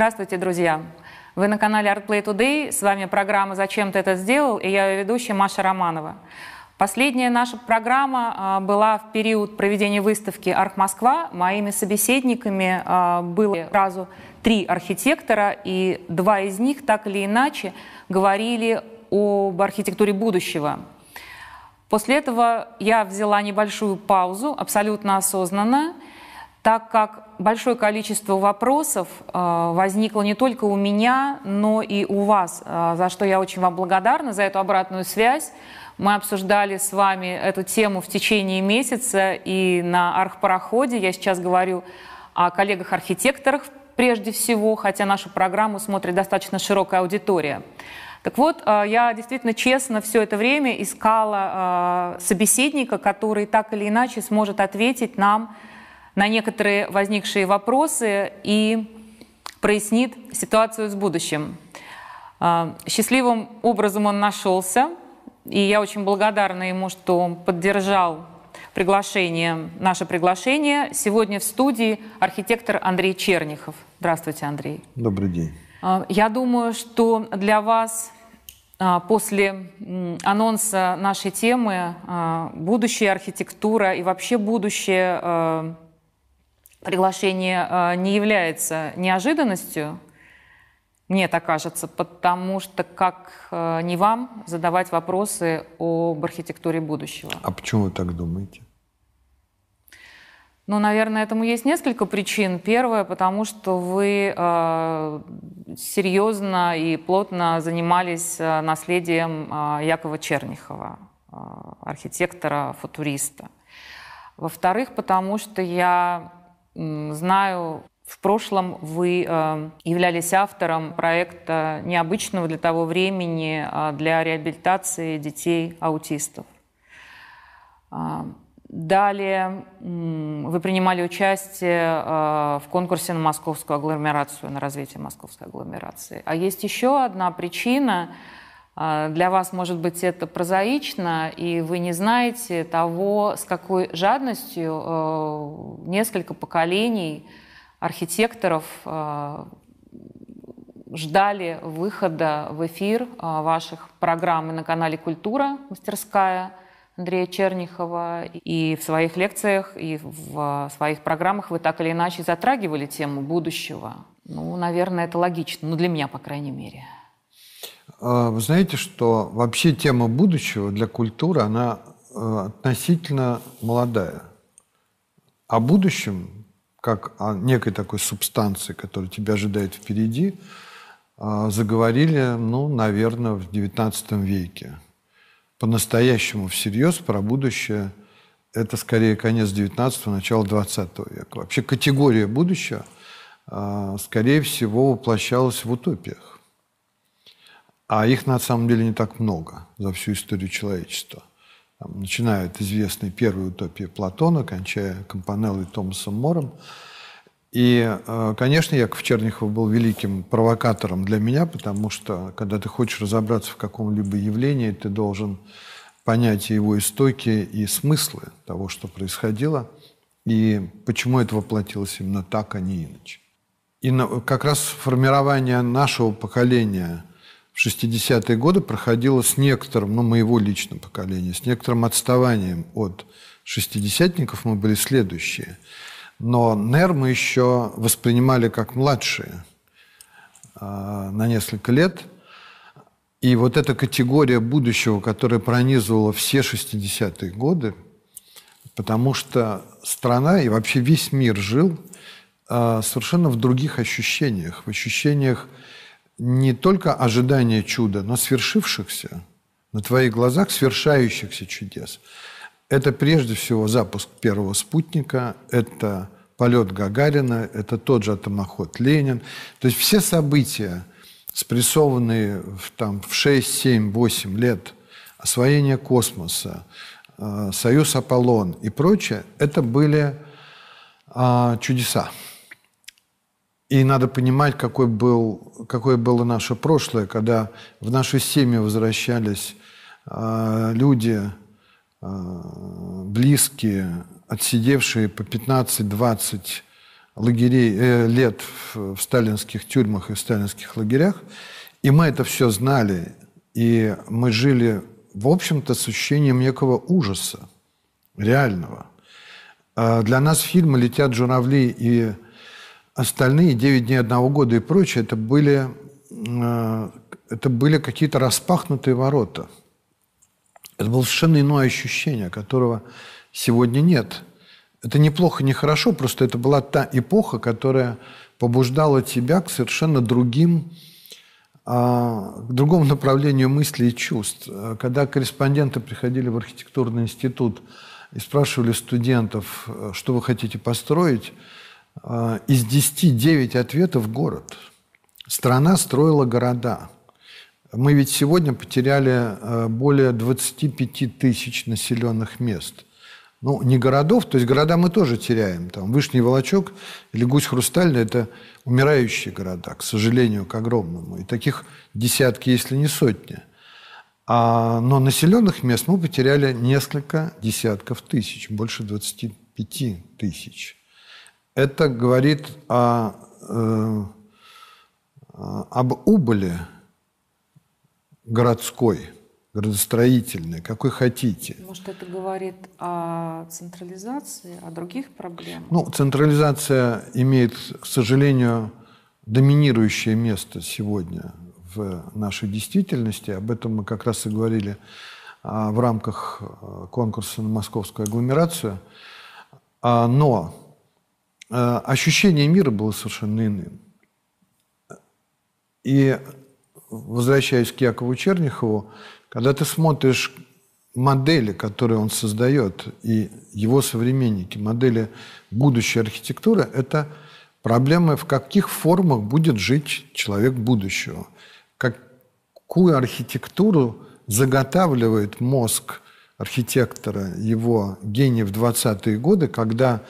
Здравствуйте, друзья! Вы на канале ArtPlay Today. С вами программа «Зачем ты это сделал?» и я ее ведущая Маша Романова. Последняя наша программа а, была в период проведения выставки «Арх Москва». Моими собеседниками а, было сразу три архитектора, и два из них так или иначе говорили об архитектуре будущего. После этого я взяла небольшую паузу, абсолютно осознанно, так как большое количество вопросов э, возникло не только у меня, но и у вас, э, за что я очень вам благодарна, за эту обратную связь. Мы обсуждали с вами эту тему в течение месяца и на архпароходе. Я сейчас говорю о коллегах-архитекторах прежде всего, хотя нашу программу смотрит достаточно широкая аудитория. Так вот, э, я действительно честно все это время искала собеседника, который так или иначе сможет ответить нам на некоторые возникшие вопросы и прояснит ситуацию с будущим. А, счастливым образом он нашелся, и я очень благодарна ему, что он поддержал приглашение, наше приглашение. Сегодня в студии архитектор Андрей Чернихов. Здравствуйте, Андрей. Добрый день. А, я думаю, что для вас а, после анонса нашей темы будущее, архитектура и вообще будущее приглашение а, не является неожиданностью, мне так кажется, потому что как а, не вам задавать вопросы об архитектуре будущего. А почему вы так думаете? Ну, наверное, этому есть несколько причин. Первое, потому что вы э, серьезно и плотно занимались наследием э, Якова Чернихова, э, архитектора, футуриста. Во-вторых, потому что я Знаю, в прошлом вы э, являлись автором проекта необычного для того времени а, для реабилитации детей-аутистов. А, далее вы принимали участие э, в конкурсе на московскую агломерацию, на развитие московской агломерации. А есть еще одна причина, а, для вас, может быть, это прозаично, и вы не знаете того, с какой жадностью э, несколько поколений архитекторов э, ждали выхода в эфир э, ваших программ на канале «Культура. Мастерская» Андрея Чернихова. И в своих лекциях, и в своих программах вы так или иначе затрагивали тему будущего. Ну, наверное, это логично. Ну, для меня, по крайней мере. А, вы знаете, что вообще тема будущего для культуры, она э, относительно молодая. О будущем, как о некой такой субстанции, которая тебя ожидает впереди, а, заговорили, ну, наверное, в XIX веке. По-настоящему всерьез про будущее это скорее конец XIX, начало XX века. Вообще категория будущего, а, скорее всего, воплощалась в утопиях. А их на самом деле не так много за всю историю человечества. Там, начиная от известной первой утопии Платона, кончая Компанеллой Томасом Мором. И, э, конечно, Яков Черняхов был великим провокатором для меня, потому что, когда ты хочешь разобраться в каком-либо явлении, ты должен понять его истоки и смыслы того, что происходило, и почему это воплотилось именно так, а не иначе. И как раз формирование нашего поколения – 60-е годы проходило с некоторым, ну, моего личного поколения, с некоторым отставанием от шестидесятников мы были следующие. Но Нер мы еще воспринимали как младшие э, на несколько лет. И вот эта категория будущего, которая пронизывала все 60-е годы, потому что страна и вообще весь мир жил э, совершенно в других ощущениях, в ощущениях не только ожидание чуда, но свершившихся, на твоих глазах свершающихся чудес. Это прежде всего запуск первого спутника, это полет Гагарина, это тот же атомоход Ленин. То есть все события, спрессованные в, там, в 6, 7, 8 лет, освоение космоса, э, Союз Аполлон и прочее, это были э, чудеса. И надо понимать, какой был, какое было наше прошлое, когда в нашу семью возвращались э, люди, э, близкие, отсидевшие по 15-20 лагерей, э, лет в, в сталинских тюрьмах и в сталинских лагерях. И мы это все знали. И мы жили, в общем-то, с ощущением некого ужаса, реального. Э, для нас фильмы «Летят журавли» и остальные 9 дней одного года и прочее, это были, э, это были какие-то распахнутые ворота. Это было совершенно иное ощущение, которого сегодня нет. Это неплохо, не хорошо, просто это была та эпоха, которая побуждала тебя к совершенно другим, а, к другому направлению мысли и чувств. Когда корреспонденты приходили в архитектурный институт и спрашивали студентов, э, что вы хотите построить, а, из 10 9 ответов – город. Страна строила города. Мы ведь сегодня потеряли э, более 25 тысяч населенных мест. Ну, не городов, то есть города мы тоже теряем. Там Вышний Волочок или Гусь Хрустальный – это умирающие города, к сожалению, к огромному. И таких десятки, если не сотни. А, но населенных мест мы потеряли несколько десятков тысяч, больше 25 тысяч это говорит о, э, об убыли городской, градостроительной, какой хотите. Может, это говорит о централизации, о других проблемах? Ну, централизация имеет, к сожалению, доминирующее место сегодня в нашей действительности. Об этом мы как раз и говорили а, в рамках э, конкурса на московскую агломерацию. А, но Э, ощущение мира было совершенно иным. И возвращаясь к Якову Черняхову, когда ты смотришь модели, которые он создает, и его современники, модели будущей архитектуры, это проблема в каких формах будет жить человек будущего, какую архитектуру заготавливает мозг архитектора, его гений в 20-е годы, когда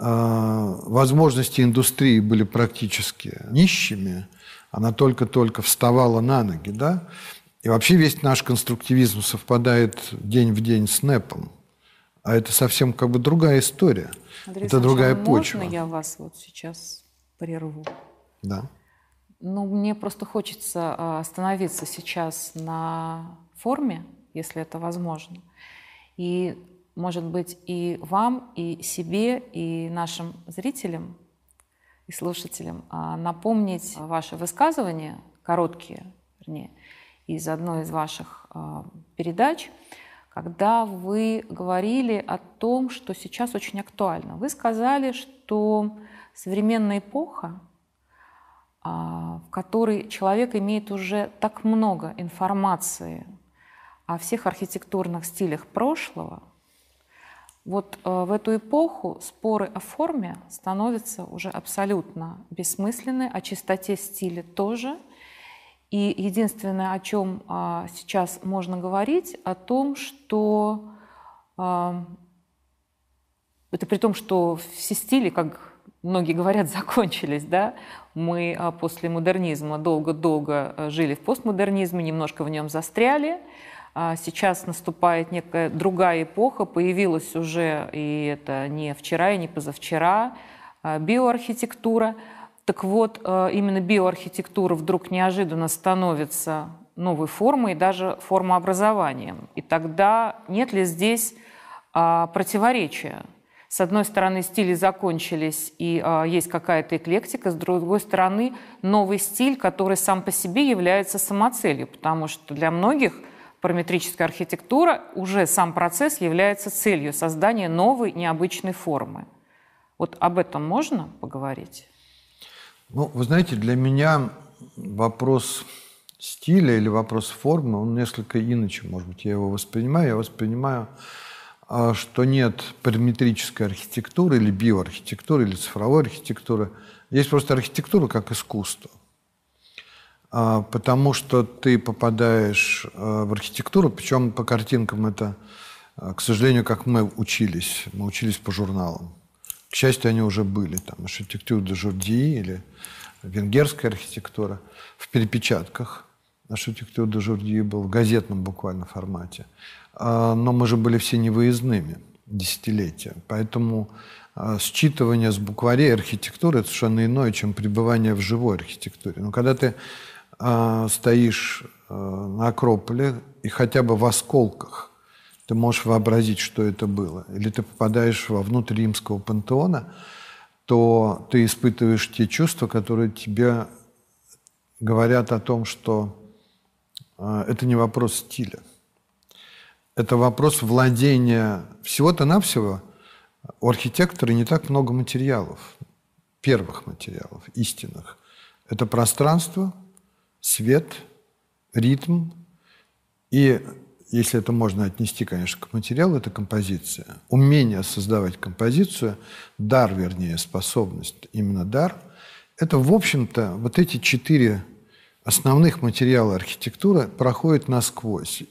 возможности индустрии были практически нищими, она только-только вставала на ноги, да, и вообще весь наш конструктивизм совпадает день в день с НЭПом. А это совсем как бы другая история. Андрей это другая а можно почва. Можно я вас вот сейчас прерву? Да. Ну, мне просто хочется а, остановиться сейчас на форме, если это возможно. И может быть, и вам, и себе, и нашим зрителям и слушателям а, напомнить ваши высказывания, короткие, вернее, из одной из ваших а, передач, когда вы говорили о том, что сейчас очень актуально. Вы сказали, что современная эпоха, а, в которой человек имеет уже так много информации о всех архитектурных стилях прошлого – вот э, в эту эпоху споры о форме становятся уже абсолютно бессмысленны, о чистоте стиля тоже. И единственное, о чем а, сейчас можно говорить, о том, что а, это при том, что все стили, как многие говорят, закончились, да? Мы а, после модернизма долго-долго э, жили в постмодернизме, немножко в нем застряли. А сейчас наступает некая другая эпоха, появилась уже, и это не вчера и не позавчера, а, биоархитектура. Так вот, а, именно биоархитектура вдруг неожиданно становится новой формой даже формообразованием. И тогда нет ли здесь противоречия? С одной стороны, стили закончились, и э, есть какая-то эклектика, с другой стороны, новый стиль, который сам по себе является самоцелью, потому что для многих Параметрическая архитектура, уже сам процесс является целью создания новой необычной формы. Вот об этом можно поговорить? Ну, вы знаете, для меня вопрос стиля или вопрос формы, он несколько иначе, может быть, я его воспринимаю. Я воспринимаю, а, что нет параметрической архитектуры или биоархитектуры, или цифровой архитектуры. Есть просто архитектура как искусство. А, потому что ты попадаешь а, в архитектуру, причем по картинкам это, а, к сожалению, как мы учились, мы учились по журналам. К счастью, они уже были, там, архитектура де Журдии или венгерская архитектура, в перепечатках. Архитектура де Журдии был в газетном буквально формате. Но мы же были все невыездными десятилетия, поэтому считывание с букварей архитектуры это совершенно иное, чем пребывание в живой архитектуре. Но когда ты э, стоишь э, на Акрополе, и хотя бы в осколках ты можешь вообразить, что это было, или ты попадаешь во внутрь римского пантеона, то ты испытываешь те чувства, которые тебе говорят о том, что э, это не вопрос стиля. Это вопрос владения всего-то навсего. У архитектора не так много материалов, первых материалов, истинных. Это пространство – свет, ритм и, если это можно отнести, конечно, к материалу, это композиция. Умение создавать композицию, дар, вернее, способность, именно дар, это, в общем-то, вот эти четыре основных материала архитектуры проходят насквозь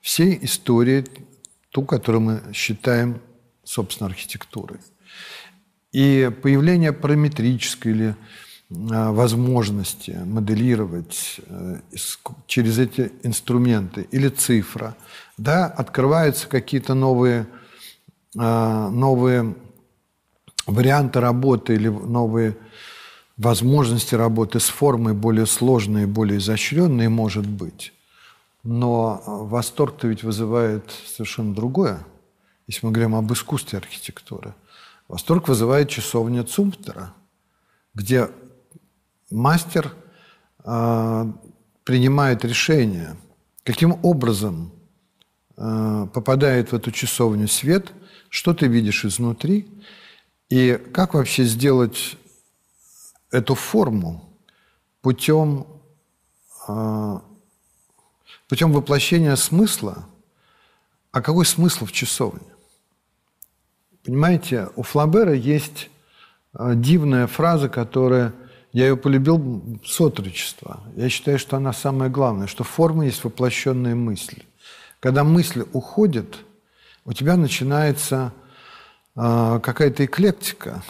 всей истории, ту, которую мы считаем, собственно, архитектурой. И появление параметрической или Э, возможности моделировать э, через эти инструменты или цифра, да, открываются какие-то новые, э, новые варианты работы или новые возможности работы с формой, более сложные, более изощренные, может быть. Но восторг-то ведь вызывает совершенно другое. Если мы говорим об искусстве архитектуры. Восторг вызывает часовня Цумптера, где мастер э, принимает решение, каким образом э, попадает в эту часовню свет, что ты видишь изнутри, и как вообще сделать эту форму путем, э, путем воплощения смысла. А какой смысл в часовне? Понимаете, у Флабера есть дивная фраза, которая – я ее полюбил с отрочества. Я считаю, что она самое главное, что форма есть воплощенная мысль. Когда мысль уходит, у тебя начинается э, какая-то эклектика.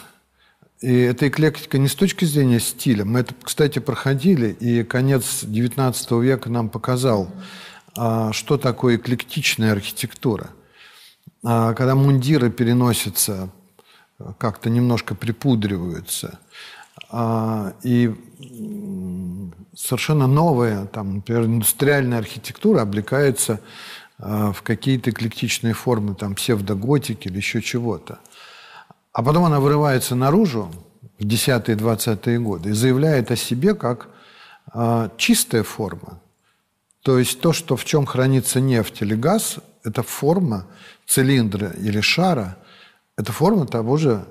И эта эклектика не с точки зрения стиля. Мы это, кстати, проходили, и конец XIX века нам показал, э, что такое эклектичная архитектура. Э, когда мундиры переносятся, как-то немножко припудриваются – а, и совершенно новая, там, например, индустриальная архитектура облекается а, в какие-то эклектичные формы, там, псевдоготики или еще чего-то. А потом она вырывается наружу в 10-20-е годы и заявляет о себе как а, чистая форма. То есть то, что в чем хранится нефть или газ, это форма цилиндра или шара, это форма того же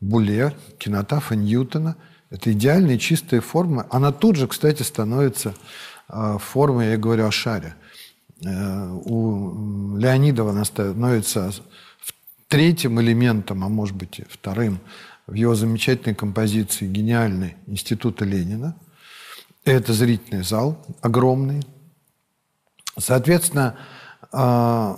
Буле, Кинотафа, Ньютона – это идеальная чистая форма. Она тут же, кстати, становится э, формой, я говорю о шаре. Э, у Леонидова она становится третьим элементом, а может быть и вторым, в его замечательной композиции гениальный Института Ленина. Это зрительный зал огромный. Соответственно, э,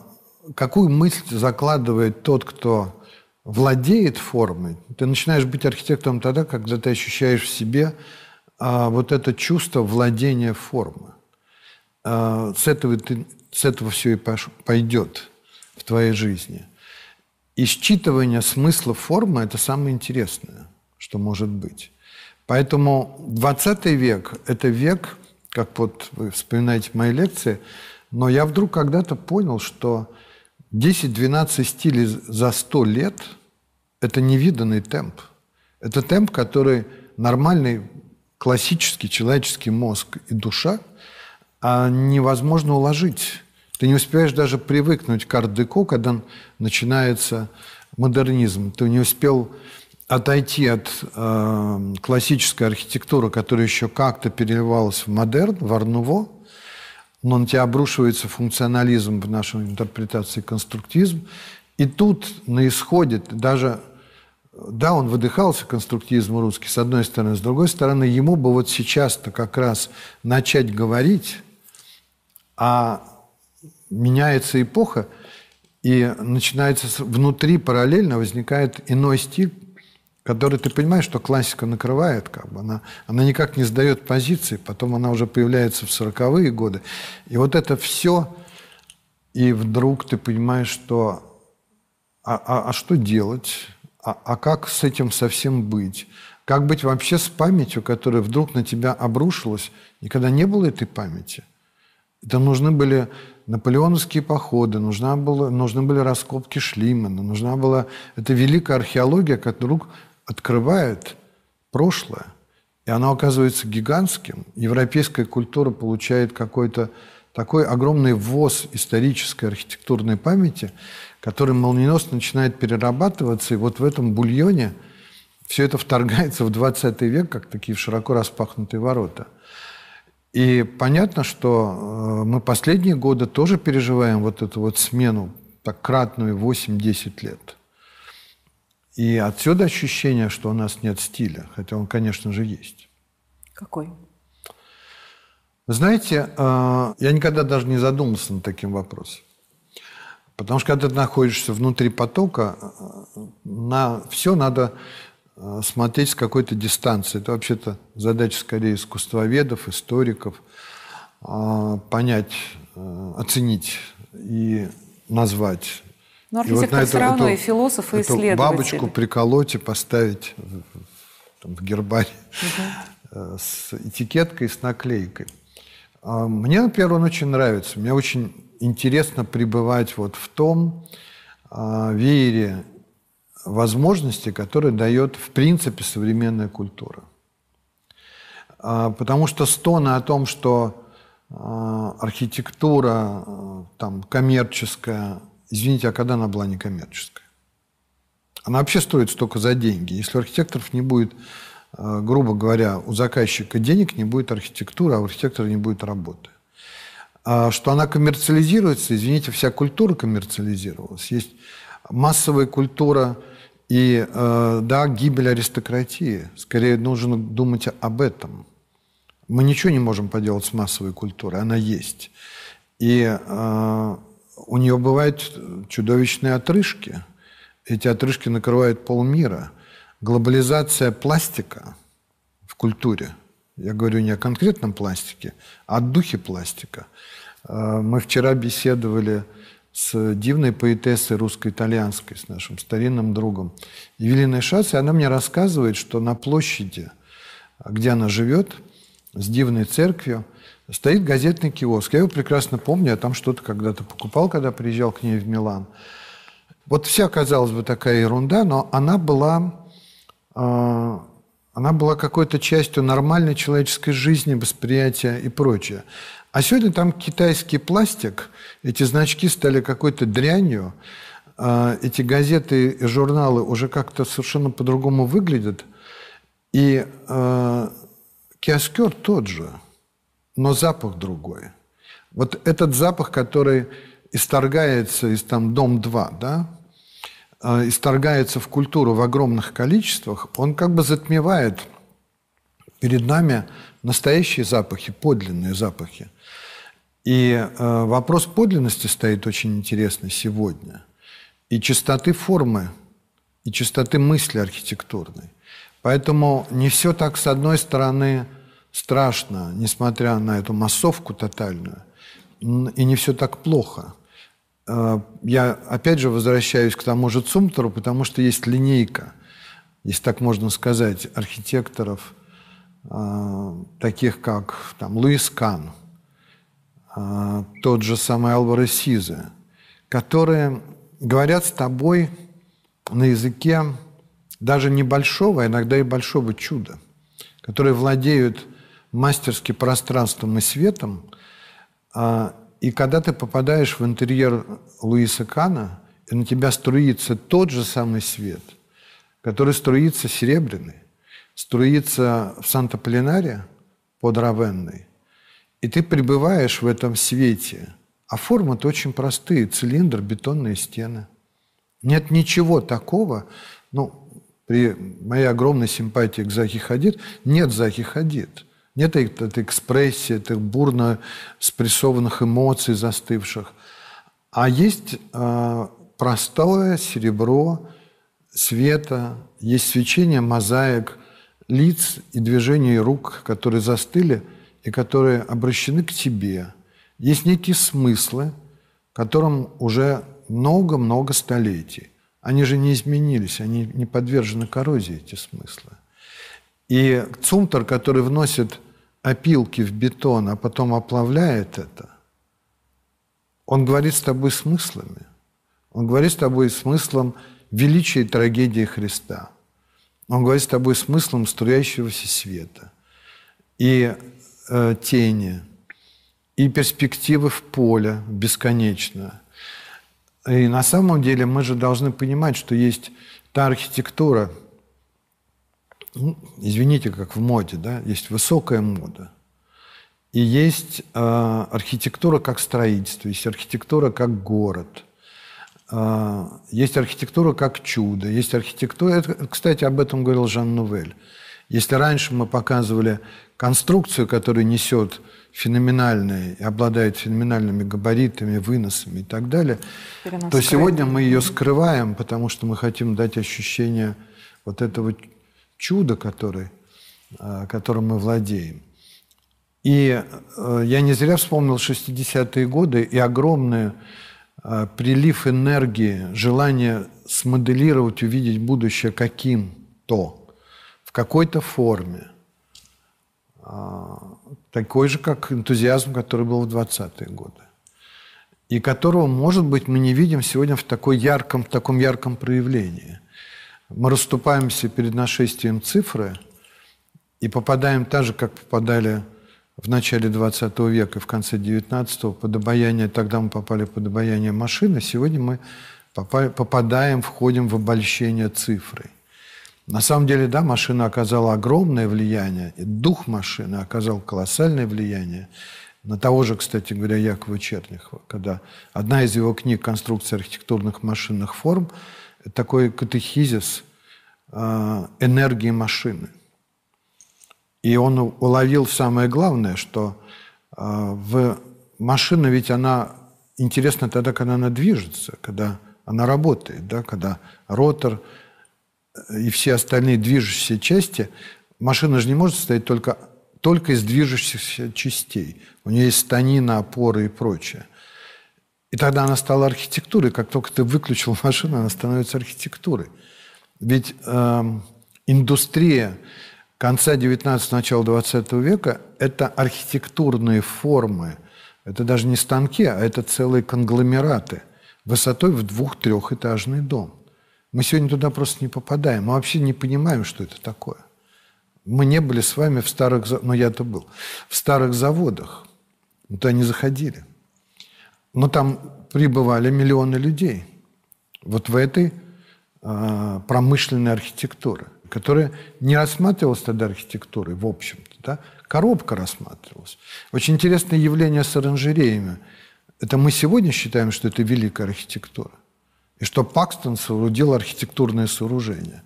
какую мысль закладывает тот, кто владеет формой, ты начинаешь быть архитектором тогда, когда ты ощущаешь в себе а, вот это чувство владения формой. А, с, этого ты, с этого все и пош, пойдет в твоей жизни. И считывание смысла формы – это самое интересное, что может быть. Поэтому 20 век – это век, как вот вы вспоминаете мои лекции, но я вдруг когда-то понял, что 10-12 стилей за 100 лет – это невиданный темп. Это темп, который нормальный классический человеческий мозг и душа а, невозможно уложить. Ты не успеваешь даже привыкнуть к ардеку, когда начинается модернизм. Ты не успел отойти от э, классической архитектуры, которая еще как-то переливалась в модерн, в арнуво, но на тебя обрушивается функционализм в нашей интерпретации конструктивизм, И тут на исходе даже, да, он выдыхался, конструктизм русский, с одной стороны, с другой стороны, ему бы вот сейчас-то как раз начать говорить, а меняется эпоха, и начинается внутри параллельно возникает иной стиль, который ты понимаешь, что классика накрывает, как бы она, она никак не сдает позиции, потом она уже появляется в сороковые годы. И вот это все, и вдруг ты понимаешь, что а, а, а что делать, а, а как с этим совсем быть, как быть вообще с памятью, которая вдруг на тебя обрушилась, никогда не было этой памяти. Это нужны были наполеоновские походы, нужна была, нужны были раскопки Шлимана, нужна была это великая археология, как вдруг открывает прошлое, и оно оказывается гигантским. Европейская культура получает какой-то такой огромный ввоз исторической архитектурной памяти, который молниеносно начинает перерабатываться, и вот в этом бульоне все это вторгается в 20 век, как такие широко распахнутые ворота. И понятно, что э, мы последние годы тоже переживаем вот эту вот смену, так кратную 8-10 лет – и отсюда ощущение, что у нас нет стиля, хотя он, конечно же, есть. Какой? знаете, а, я никогда даже не задумывался над таким вопросом. Потому что когда ты находишься внутри потока, а, на все надо а, смотреть с какой-то дистанции. Это вообще-то задача скорее искусствоведов, историков, понять, оценить и назвать но ну, архитектор и вот все эту, равно эту, и философ, и исследователь. бабочку приколоть и поставить там, в гербарь э, с этикеткой, с наклейкой. А, мне, например, он очень нравится. Мне очень интересно пребывать вот в том э, веере возможностей, которые дает, в принципе, современная культура. А, потому что стоны о том, что архитектура э, там, коммерческая Извините, а когда она была некоммерческая? Она вообще стоит столько за деньги. Если у архитекторов не будет, э, грубо говоря, у заказчика денег, не будет архитектуры, а у архитектора не будет работы. А что она коммерциализируется, извините, вся культура коммерциализировалась. Есть массовая культура и, э, да, гибель аристократии. Скорее, нужно думать об этом. Мы ничего не можем поделать с массовой культурой, она есть. И э, у нее бывают э, чудовищные отрыжки. Эти отрыжки накрывают полмира. Глобализация пластика в культуре, я говорю не о конкретном пластике, а о духе пластика. Э, мы вчера беседовали с дивной поэтессой русско-итальянской, с нашим старинным другом Евелиной Шац, и она мне рассказывает, что на площади, где она живет, с дивной церковью – стоит газетный киоск. Я его прекрасно помню, я там что-то когда-то покупал, когда приезжал к ней в Милан. Вот вся, казалось бы, такая ерунда, но она была, э, она была какой-то частью нормальной человеческой жизни, восприятия и прочее. А сегодня там китайский пластик, эти значки стали какой-то дрянью, э, эти газеты и журналы уже как-то совершенно по-другому выглядят, и э, киоскер тот же – но запах другой. Вот этот запах, который исторгается из там «Дом-2», да, э, исторгается в культуру в огромных количествах, он как бы затмевает перед нами настоящие запахи, подлинные запахи. И э, вопрос подлинности стоит очень интересный сегодня. И чистоты формы, и чистоты мысли архитектурной. Поэтому не все так, с одной стороны, страшно, несмотря на эту массовку тотальную, и не все так плохо. Э, я опять же возвращаюсь к тому же Цумтеру, потому что есть линейка, если так можно сказать, архитекторов, э, таких как там, Луис Кан, э, тот же самый Алваро Сизе, которые говорят с тобой на языке даже небольшого, а иногда и большого чуда, которые владеют мастерски пространством и светом. А, и когда ты попадаешь в интерьер Луиса Кана, и на тебя струится тот же самый свет, который струится серебряный, струится в Санта-Полинаре под Равенной, и ты пребываешь в этом свете. А формы-то очень простые. Цилиндр, бетонные стены. Нет ничего такого, ну, при моей огромной симпатии к Захи Хадид, нет Захи Хадид – нет этой экспрессии, этих бурно спрессованных эмоций, застывших. А есть э, простое серебро света, есть свечение мозаик лиц и движений рук, которые застыли и которые обращены к тебе. Есть некие смыслы, которым уже много-много столетий. Они же не изменились, они не подвержены коррозии, эти смыслы. И Цумтер, который вносит опилки в бетон, а потом оплавляет это, он говорит с тобой смыслами. Он говорит с тобой смыслом величия и трагедии Христа. Он говорит с тобой смыслом струящегося света и э, тени, и перспективы в поле бесконечно. И на самом деле мы же должны понимать, что есть та архитектура – ну, извините, как в моде, да, есть высокая мода. И есть э, архитектура как строительство, есть архитектура как город, э, есть архитектура как чудо, есть архитектура... Это, кстати, об этом говорил Жан Нувель. Если раньше мы показывали конструкцию, которая несет феноменальные и обладает феноменальными габаритами, выносами и так далее, то сегодня мы ее скрываем, потому что мы хотим дать ощущение вот этого чудо, который, а, которым мы владеем. И э, я не зря вспомнил 60-е годы и огромный а, прилив энергии, желание смоделировать, увидеть будущее каким-то, в какой-то форме. А, такой же, как энтузиазм, который был в 20-е годы. И которого, может быть, мы не видим сегодня в, такой ярком, в таком ярком проявлении – мы расступаемся перед нашествием цифры и попадаем так же, как попадали в начале 20 века, и в конце 19-го, под обаяние, тогда мы попали под обаяние машины, сегодня мы попали, попадаем, входим в обольщение цифрой. На самом деле, да, машина оказала огромное влияние, и дух машины оказал колоссальное влияние на того же, кстати говоря, Якова Черняхова, когда одна из его книг «Конструкция архитектурных машинных форм» такой катехизис э, энергии машины. И он уловил самое главное, что э, в машина ведь она интересна тогда, когда она движется, когда она работает, да, когда ротор э, и все остальные движущиеся части. Машина же не может состоять только, только из движущихся частей. У нее есть станина, опоры и прочее. И тогда она стала архитектурой. Как только ты выключил машину, она становится архитектурой. Ведь э, индустрия конца 19 начала 20 века – это архитектурные формы. Это даже не станки, а это целые конгломераты высотой в двух-трехэтажный дом. Мы сегодня туда просто не попадаем. Мы вообще не понимаем, что это такое. Мы не были с вами в старых... Ну, я-то был. В старых заводах. Мы туда не заходили. Но там прибывали миллионы людей. Вот в этой а, промышленной архитектуре, которая не рассматривалась тогда архитектурой, в общем-то. Да? Коробка рассматривалась. Очень интересное явление с оранжереями. Это мы сегодня считаем, что это великая архитектура. И что Пакстон соорудил архитектурное сооружение.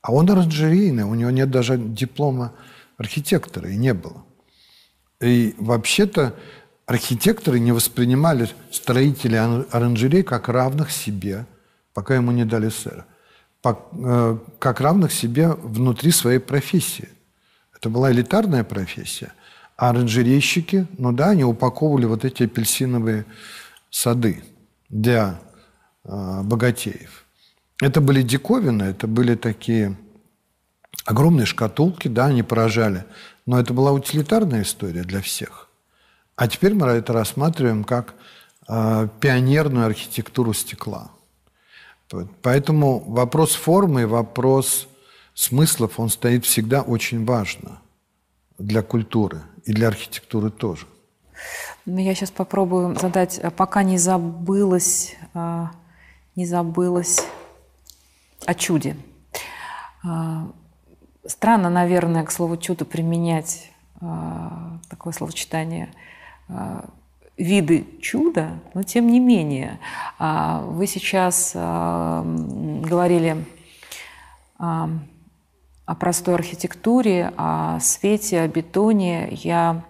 А он оранжерейный, у него нет даже диплома архитектора, и не было. И вообще-то архитекторы не воспринимали строителей оранжерей как равных себе, пока ему не дали сэра, э, как равных себе внутри своей профессии. Это была элитарная профессия. А оранжерейщики, ну да, они упаковывали вот эти апельсиновые сады для э, богатеев. Это были диковины, это были такие огромные шкатулки, да, они поражали. Но это была утилитарная история для всех. А теперь мы это рассматриваем как э, пионерную архитектуру стекла. Поэтому вопрос формы, вопрос смыслов, он стоит всегда очень важно для культуры и для архитектуры тоже. Ну, я сейчас попробую задать, а, пока не забылась, э, а, не забылась о чуде. Э, странно, наверное, к слову чудо применять такое словосочетание – а, виды чуда, но тем не менее. А, вы сейчас а, говорили о простой архитектуре, о свете, о бетоне. Я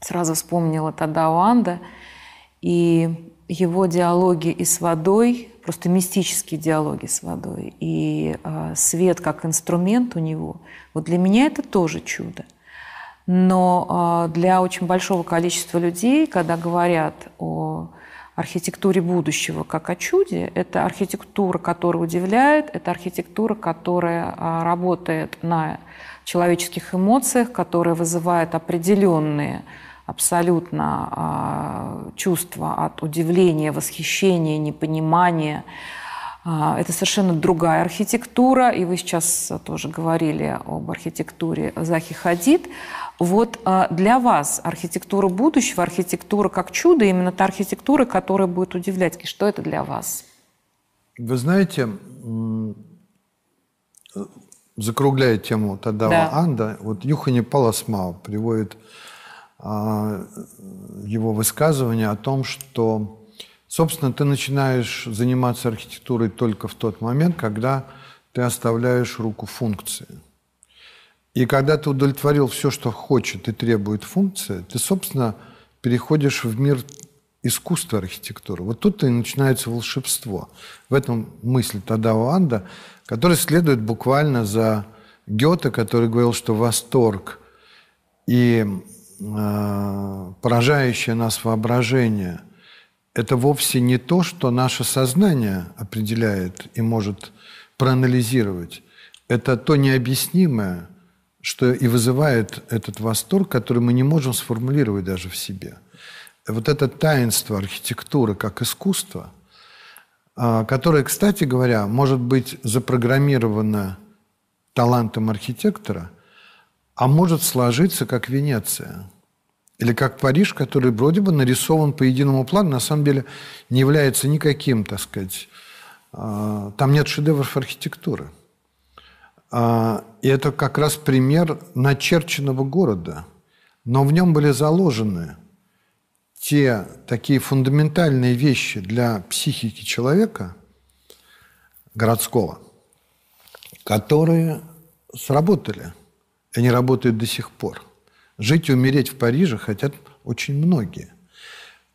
сразу вспомнила Тадао Анда и его диалоги и с водой, просто мистические диалоги с водой, и свет как инструмент у него. Вот для меня это тоже чудо. Но а, для очень большого количества людей, когда говорят о архитектуре будущего как о чуде, это архитектура, которая удивляет, это архитектура, которая а, работает на человеческих эмоциях, которая вызывает определенные абсолютно а, чувства от удивления, восхищения, непонимания. Это совершенно другая архитектура, и вы сейчас тоже говорили об архитектуре Захи Хадид. Вот а, для вас архитектура будущего, архитектура как чудо, именно та архитектура, которая будет удивлять. И что это для вас? Вы знаете, закругляя тему тогда да. Анда, вот Юхани Паласмау приводит а, его высказывание о том, что, собственно, ты начинаешь заниматься архитектурой только в тот момент, когда ты оставляешь руку функции. И когда ты удовлетворил все, что хочет и требует функция, ты, собственно, переходишь в мир искусства архитектуры. Вот тут и начинается волшебство. В этом мысль Тадау Анда, который следует буквально за Гёте, который говорил, что восторг и э, поражающее нас воображение – это вовсе не то, что наше сознание определяет и может проанализировать. Это то необъяснимое – что и вызывает этот восторг, который мы не можем сформулировать даже в себе. Вот это таинство архитектуры как искусство, а, которое, кстати говоря, может быть запрограммировано талантом архитектора, а может сложиться как Венеция. Или как Париж, который вроде бы нарисован по единому плану, на самом деле не является никаким, так сказать, а, там нет шедевров архитектуры. А, и это как раз пример начерченного города. Но в нем были заложены те такие фундаментальные вещи для психики человека городского, которые сработали. они работают до сих пор. Жить и умереть в Париже хотят очень многие.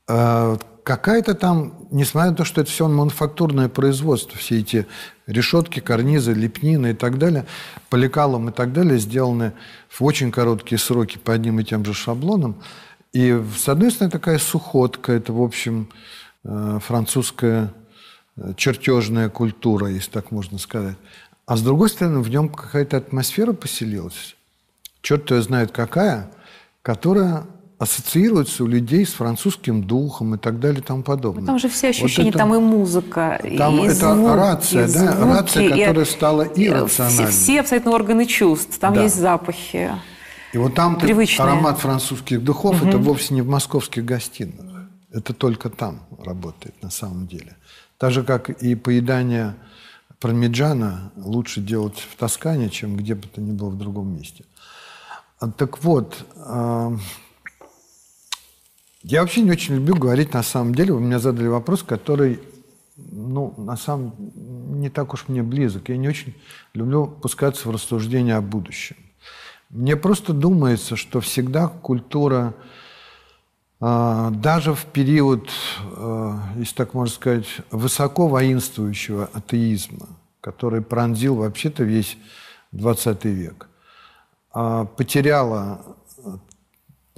А, какая-то там, несмотря на то, что это все мануфактурное производство, все эти решетки, карнизы, лепнина и так далее, по и так далее, сделаны в очень короткие сроки по одним и тем же шаблонам. И, с одной стороны, такая сухотка, это, в общем, э, французская э, чертежная культура, если так можно сказать. А с другой стороны, в нем какая-то атмосфера поселилась, черт ее знает какая, которая ассоциируется у людей с французским духом и так далее и тому подобное. Но там же все ощущения, вот это, там и музыка, там и это звук, рация, и звуки, да, звуки, рация, и, стала иррациональной. Все, все абсолютно органы чувств, там да. есть запахи. И вот там привычные. аромат французских духов угу. это вовсе не в московских гостиных, это только там работает на самом деле. Так же как и поедание пармиджана лучше делать в Тоскане, чем где бы то ни было в другом месте. А, так вот. Э я вообще не очень люблю говорить на самом деле. Вы меня задали вопрос, который, ну, на самом не так уж мне близок. Я не очень люблю пускаться в рассуждения о будущем. Мне просто думается, что всегда культура, а, даже в период, а, если так можно сказать, высоко воинствующего атеизма, который пронзил вообще-то весь 20 век, а, потеряла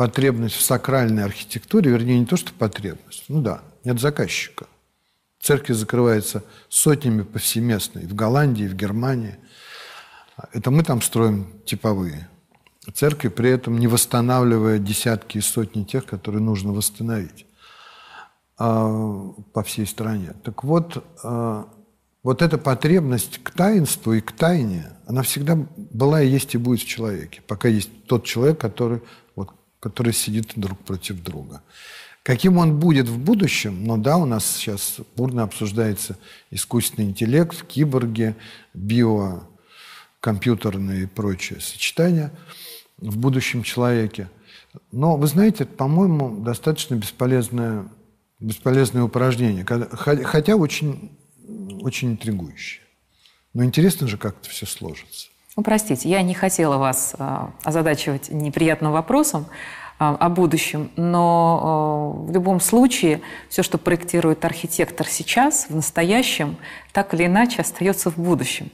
потребность в сакральной архитектуре, вернее, не то, что потребность, ну да, нет заказчика. Церкви закрываются сотнями повсеместно, и в Голландии, и в Германии. Это мы там строим типовые церкви, при этом не восстанавливая десятки и сотни тех, которые нужно восстановить а, по всей стране. Так вот, а, вот эта потребность к таинству и к тайне, она всегда была и есть и будет в человеке, пока есть тот человек, который который сидит друг против друга. Каким он будет в будущем, Но ну да, у нас сейчас бурно обсуждается искусственный интеллект, киборги, биокомпьютерные и прочие сочетания в будущем человеке. Но вы знаете, по-моему, достаточно бесполезное, бесполезное упражнение, хотя очень, очень интригующее. Но интересно же, как это все сложится. Ну, простите, я не хотела вас а, озадачивать неприятным вопросом а, о будущем, но а, в любом случае все, что проектирует архитектор сейчас, в настоящем, так или иначе остается в будущем.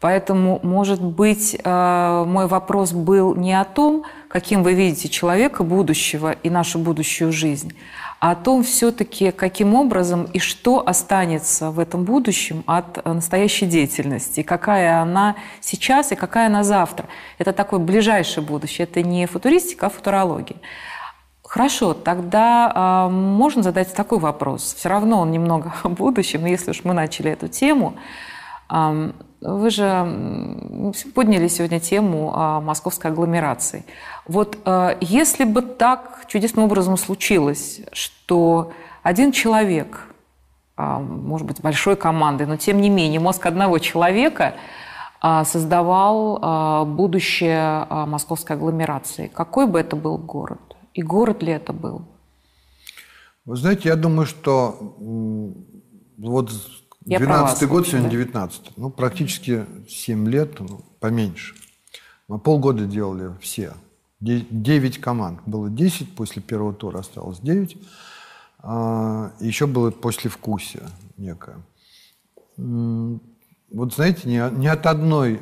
Поэтому, может быть, мой вопрос был не о том, каким вы видите человека будущего и нашу будущую жизнь, о том все-таки, каким образом и что останется в этом будущем от э, настоящей деятельности, какая она сейчас и какая она завтра. Это такое ближайшее будущее, это не футуристика, а футурология. Хорошо, тогда э, можно задать такой вопрос. Все равно он немного о будущем, если уж мы начали эту тему. Вы же подняли сегодня тему о московской агломерации. Вот э, если бы так чудесным образом случилось, что один человек, а, может быть, большой командой, но тем не менее мозг одного человека а, создавал а, будущее московской агломерации, какой бы это был город? И город ли это был? Вы знаете, я думаю, что вот я 12 год, да. сегодня 19 Ну, практически 7 лет, ну, поменьше. Мы полгода делали все. 9 команд. Было 10, после первого тура осталось 9. А, еще было после послевкусие некое. Вот знаете, не, от одной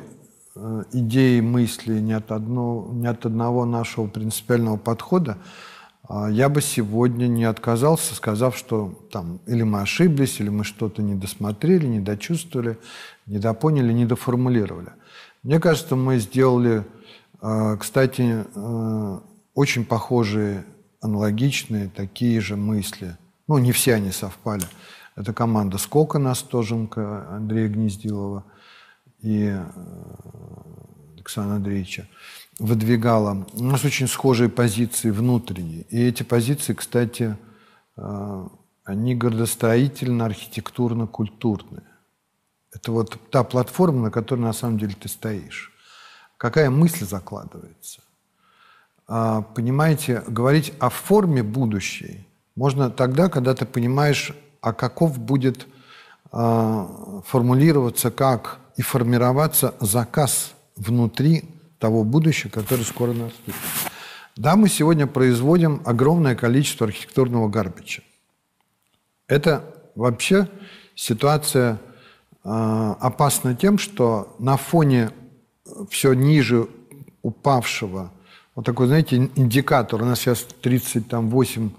э, идеи, мысли, не от, одно, не от одного нашего принципиального подхода а, я бы сегодня не отказался, сказав, что там или мы ошиблись, или мы что-то недосмотрели, недочувствовали, недопоняли, недоформулировали. Мне кажется, мы сделали, а, кстати, э, очень похожие, аналогичные, такие же мысли. Ну, не все они совпали. Это команда «Сколько нас» Тоженко, Андрея Гнездилова и э, Александра Андреевича выдвигала. У нас очень схожие позиции внутренние. И эти позиции, кстати, э, они гордостроительно, архитектурно культурные Это вот та платформа, на которой на самом деле ты стоишь. Какая мысль закладывается? А, понимаете, говорить о форме будущей можно тогда, когда ты понимаешь, а каков будет а, формулироваться как и формироваться заказ внутри того будущего, которое скоро наступит. Да, мы сегодня производим огромное количество архитектурного гарбича. Это вообще ситуация э, опасна тем, что на фоне э, все ниже упавшего, вот такой, знаете, индикатор, у нас сейчас 38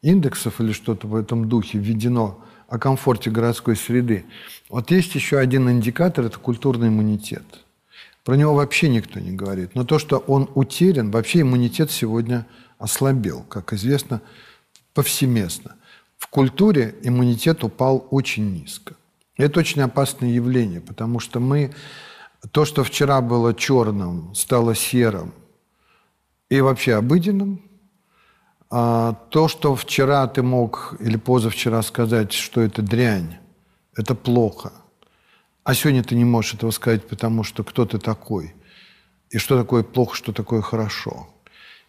индексов или что-то в этом духе введено о комфорте городской среды. Вот есть еще один индикатор, это культурный иммунитет – про него вообще никто не говорит. Но то, что он утерян, вообще иммунитет сегодня ослабел, как известно, повсеместно. В культуре иммунитет упал очень низко. Это очень опасное явление, потому что мы то, что вчера было черным, стало серым и вообще обыденным. А то, что вчера ты мог или позавчера сказать, что это дрянь, это плохо – а сегодня ты не можешь этого сказать, потому что кто ты такой? И что такое плохо, что такое хорошо?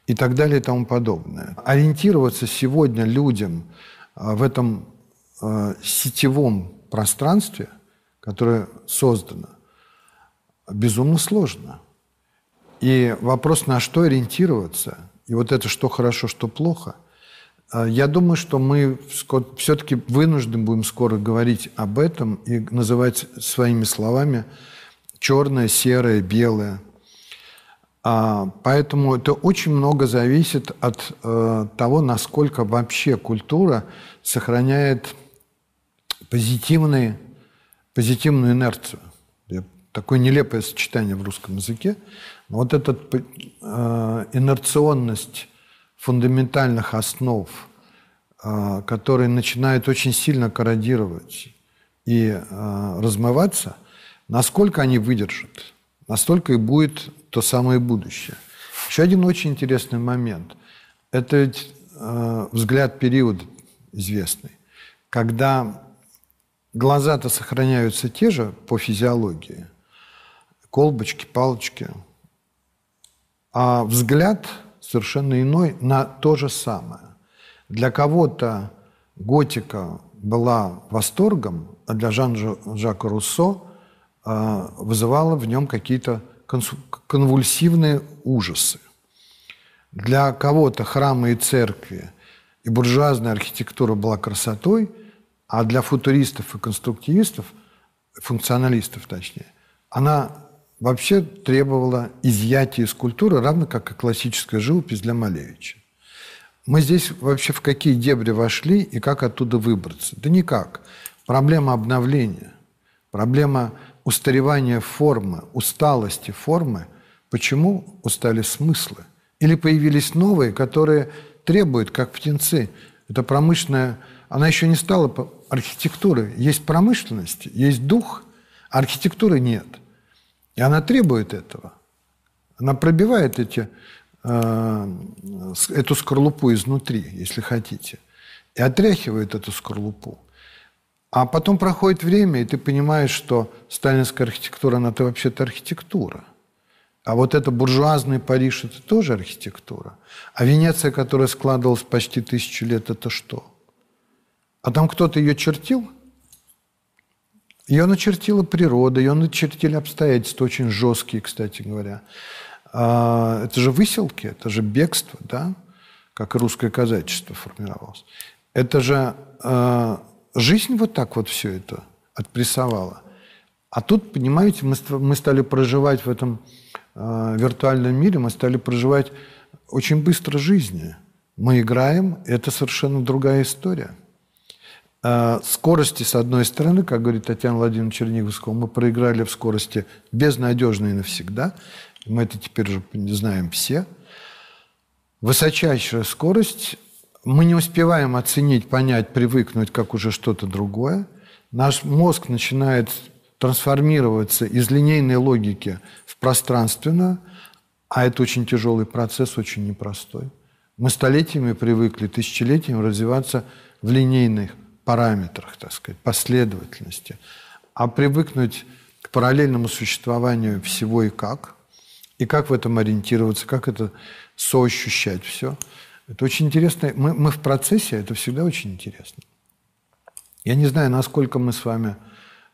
И так далее и тому подобное. Ориентироваться сегодня людям а, в этом а, сетевом пространстве, которое создано, безумно сложно. И вопрос, на что ориентироваться, и вот это что хорошо, что плохо – а, я думаю, что мы все-таки вынуждены будем скоро говорить об этом и называть своими словами черное, серое, белое. А, поэтому это очень много зависит от э, того, насколько вообще культура сохраняет позитивные, позитивную инерцию. Такое нелепое сочетание в русском языке. вот эта э, инерционность фундаментальных основ, а, которые начинают очень сильно корродировать и а, размываться, насколько они выдержат, настолько и будет то самое будущее. Еще один очень интересный момент. Это ведь а, взгляд периода известный, когда глаза-то сохраняются те же по физиологии, колбочки, палочки, а взгляд – совершенно иной на то же самое. Для кого-то готика была восторгом, а для Жан-Жака Руссо э, вызывала в нем какие-то конвульсивные ужасы. Для кого-то храмы и церкви и буржуазная архитектура была красотой, а для футуристов и конструктивистов, функционалистов точнее, она вообще требовала изъятия из культуры, равно как и классическая живопись для Малевича. Мы здесь вообще в какие дебри вошли и как оттуда выбраться? Да никак. Проблема обновления, проблема устаревания формы, усталости формы. Почему устали смыслы? Или появились новые, которые требуют, как птенцы. Это промышленная... Она еще не стала архитектурой. Есть промышленность, есть дух, а архитектуры нет – и она требует этого. Она пробивает эти, э, эту скорлупу изнутри, если хотите, и отряхивает эту скорлупу. А потом проходит время, и ты понимаешь, что сталинская архитектура, она-то вообще-то архитектура. А вот это буржуазный Париж – это тоже архитектура. А Венеция, которая складывалась почти тысячу лет – это что? А там кто-то ее чертил – ее начертила природа, ее начертили обстоятельства, очень жесткие, кстати говоря. А, это же выселки, это же бегство, да? Как и русское казачество формировалось. Это же а, жизнь вот так вот все это отпрессовала. А тут, понимаете, мы, стали проживать в этом а, виртуальном мире, мы стали проживать очень быстро жизни. Мы играем, это совершенно другая история. А, скорости, с одной стороны, как говорит Татьяна Владимировна Черниговского, мы проиграли в скорости безнадежно и навсегда. Мы это теперь уже знаем все. Высочайшая скорость. Мы не успеваем оценить, понять, привыкнуть, как уже что-то другое. Наш мозг начинает трансформироваться из линейной логики в пространственную, а это очень тяжелый процесс, очень непростой. Мы столетиями привыкли, тысячелетиями развиваться в линейных параметрах, так сказать, последовательности, а привыкнуть к параллельному существованию всего и как, и как в этом ориентироваться, как это соощущать все. Это очень интересно. Мы, мы в процессе, это всегда очень интересно. Я не знаю, насколько мы с вами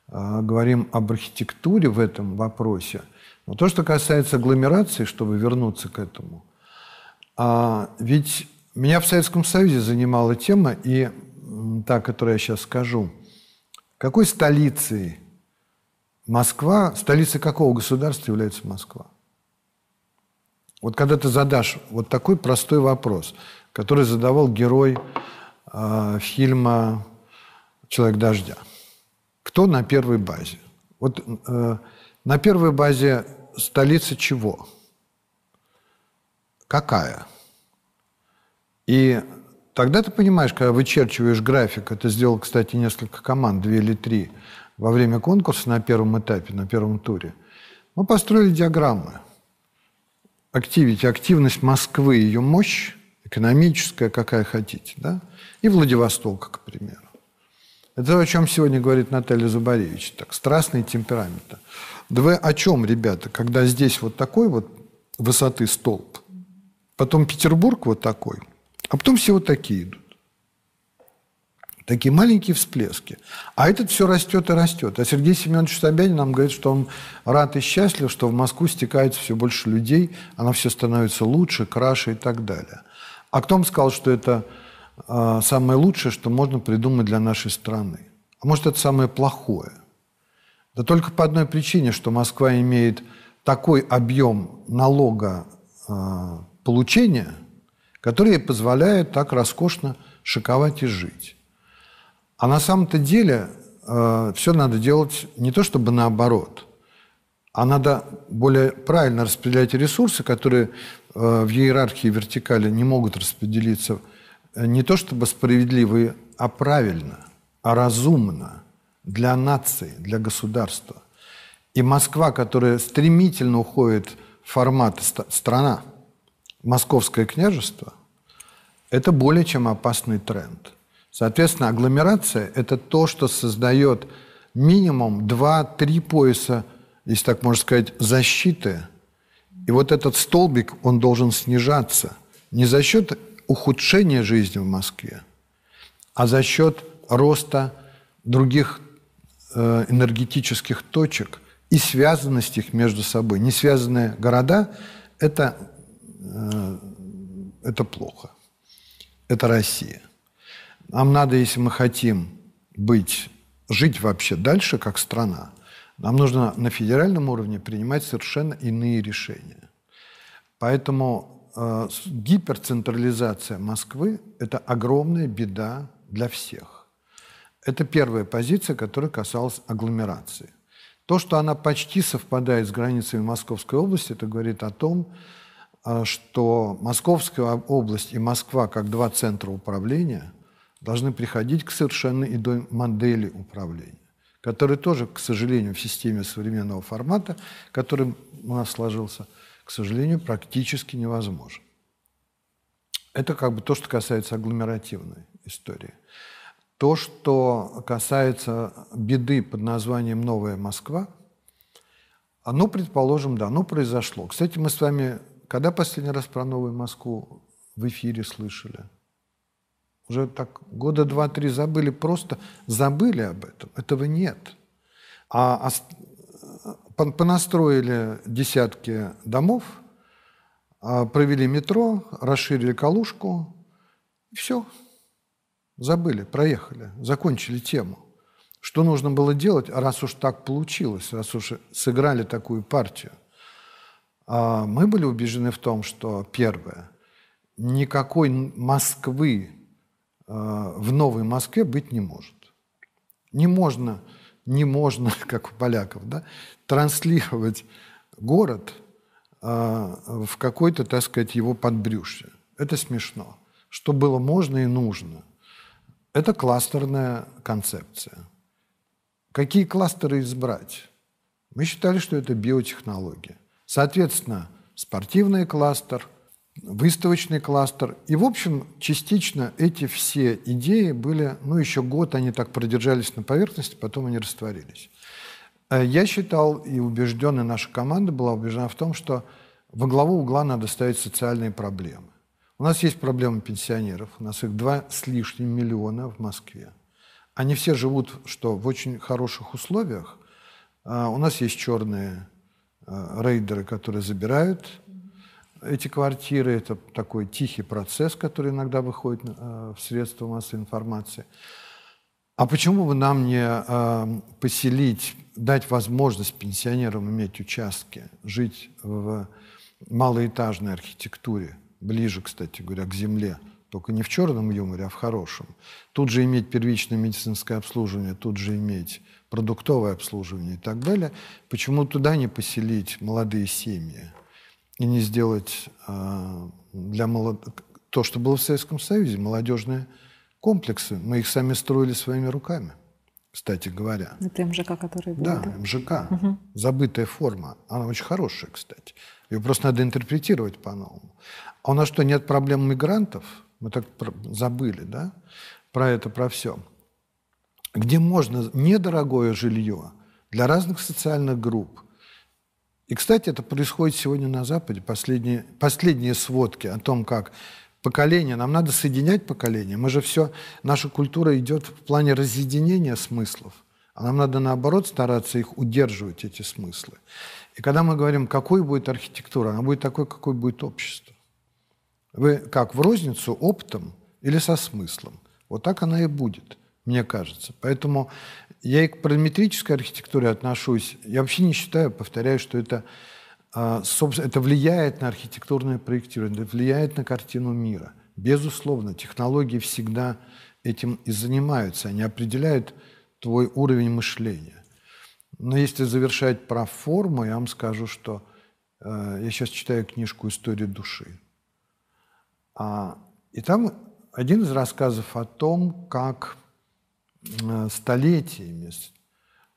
э, говорим об архитектуре в этом вопросе, но то, что касается агломерации, чтобы вернуться к этому, э, ведь меня в Советском Союзе занимала тема, и та, которую я сейчас скажу, какой столицей Москва, столицей какого государства является Москва? Вот когда ты задашь вот такой простой вопрос, который задавал герой э, фильма «Человек дождя». Кто на первой базе? Вот э, на первой базе столица чего? Какая? И Тогда ты понимаешь, когда вычерчиваешь график, это сделал, кстати, несколько команд, две или три, во время конкурса на первом этапе, на первом туре, мы построили диаграммы. Активить, активность Москвы, ее мощь, экономическая, какая хотите, да? И Владивостока, к примеру. Это о чем сегодня говорит Наталья Зубаревич, так, страстный темперамент. Да вы о чем, ребята, когда здесь вот такой вот высоты столб, потом Петербург вот такой – а потом все вот такие идут. Такие маленькие всплески. А этот все растет и растет. А Сергей Семенович Собянин нам говорит, что он рад и счастлив, что в Москву стекается все больше людей, она все становится лучше, краше и так далее. А кто вам сказал, что это э, самое лучшее, что можно придумать для нашей страны? А может, это самое плохое? Да только по одной причине, что Москва имеет такой объем налога э, получения – которые позволяют так роскошно шиковать и жить. А на самом-то деле э, все надо делать не то чтобы наоборот, а надо более правильно распределять ресурсы, которые э, в иерархии вертикали не могут распределиться э, не то чтобы справедливо, а правильно, а разумно для нации, для государства. И Москва, которая стремительно уходит в формат страна, Московское княжество, это более чем опасный тренд. Соответственно, агломерация – это то, что создает минимум 2-3 пояса, если так можно сказать, защиты. И вот этот столбик, он должен снижаться. Не за счет ухудшения жизни в Москве, а за счет роста других э, энергетических точек и связанность их между собой. Не связанные города – это Э, это плохо. Это Россия. Нам надо, если мы хотим быть, жить вообще дальше как страна, нам нужно на федеральном уровне принимать совершенно иные решения. Поэтому э, гиперцентрализация Москвы – это огромная беда для всех. Это первая позиция, которая касалась агломерации. То, что она почти совпадает с границами Московской области, это говорит о том, что а, что Московская область и Москва как два центра управления должны приходить к совершенно иной модели управления, которая тоже, к сожалению, в системе современного формата, который у нас сложился, к сожалению, практически невозможен. Это как бы то, что касается агломеративной истории. То, что касается беды под названием «Новая Москва», оно, предположим, да, оно произошло. Кстати, мы с вами когда последний раз про Новую Москву в эфире слышали? Уже так года два-три забыли, просто забыли об этом. Этого нет. А понастроили десятки домов, а, провели метро, расширили калушку, и все. Забыли, проехали, закончили тему. Что нужно было делать, раз уж так получилось, раз уж сыграли такую партию? А, мы были убеждены в том, что первое, никакой Москвы а, в Новой Москве быть не может. Не можно, не можно, как у поляков, да, транслировать город а, в какой-то, так сказать, его подбрюшье. Это смешно. Что было можно и нужно. Это кластерная концепция. Какие кластеры избрать? Мы считали, что это биотехнология. Соответственно, спортивный кластер, выставочный кластер. И, в общем, частично эти все идеи были, ну, еще год они так продержались на поверхности, потом они растворились. Э, я считал и убежден, и наша команда была убеждена в том, что во главу угла надо ставить социальные проблемы. У нас есть проблемы пенсионеров, у нас их два с лишним миллиона в Москве. Они все живут, что в очень хороших условиях. Э, у нас есть черные Э, рейдеры, которые забирают эти квартиры. Это такой тихий процесс, который иногда выходит э, в средства массовой информации. А почему бы нам не э, поселить, дать возможность пенсионерам иметь участки, жить в малоэтажной архитектуре, ближе, кстати говоря, к земле, только не в черном юморе, а в хорошем. Тут же иметь первичное медицинское обслуживание, тут же иметь продуктовое обслуживание и так далее, почему туда не поселить молодые семьи и не сделать э, для молод То, что было в Советском Союзе, молодежные комплексы, мы их сами строили своими руками, кстати говоря. Это МЖК, который был? Да, да? МЖК. Угу. Забытая форма. Она очень хорошая, кстати. Ее просто надо интерпретировать по-новому. А у нас что, нет проблем мигрантов? Мы так забыли, да? Про это, про все где можно недорогое жилье для разных социальных групп. И, кстати, это происходит сегодня на Западе. Последние, последние сводки о том, как поколение, нам надо соединять поколения. Мы же все, наша культура идет в плане разъединения смыслов. А нам надо, наоборот, стараться их удерживать, эти смыслы. И когда мы говорим, какой будет архитектура, она будет такой, какой будет общество. Вы как, в розницу, оптом или со смыслом? Вот так она и будет мне кажется. Поэтому я и к параметрической архитектуре отношусь. Я вообще не считаю, повторяю, что это, а, собственно, это влияет на архитектурное проектирование, это влияет на картину мира. Безусловно, технологии всегда этим и занимаются. Они определяют твой уровень мышления. Но если завершать про форму, я вам скажу, что э, я сейчас читаю книжку «История души». А, и там один из рассказов о том, как Э, столетиями,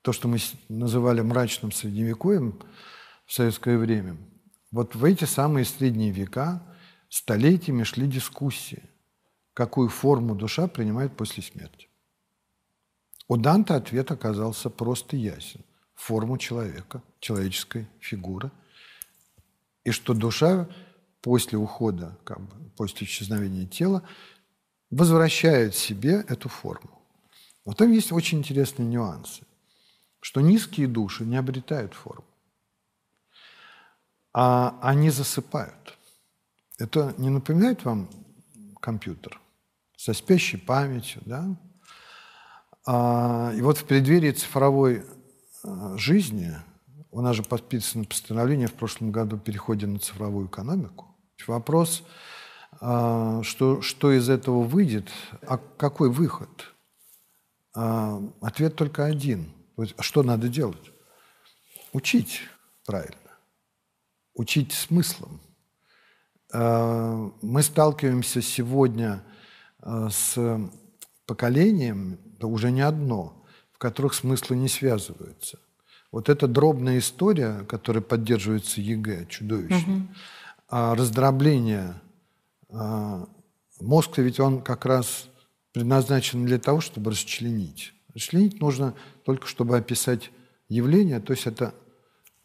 то, что мы называли мрачным средневековьем в советское время, вот в эти самые средние века столетиями шли дискуссии, какую форму душа принимает после смерти. У Данте ответ оказался просто ясен. Форму человека, человеческой фигуры. И что душа после ухода, как бы, после исчезновения тела, возвращает себе эту форму. Вот там есть очень интересные нюансы, что низкие души не обретают форму, а они засыпают. Это не напоминает вам компьютер со спящей памятью, да? А, и вот в преддверии цифровой э, жизни, у нас же подписано постановление в прошлом году о переходе на цифровую экономику, вопрос, а, что, что из этого выйдет, а какой выход – а, ответ только один. А что надо делать? Учить правильно. Учить смыслом. А, мы сталкиваемся сегодня с поколением, да уже не одно, в которых смыслы не связываются. Вот эта дробная история, которая поддерживается ЕГЭ, чудовищно, угу. раздробление мозга, ведь он как раз предназначена для того, чтобы расчленить. Расчленить нужно только, чтобы описать явление, то есть это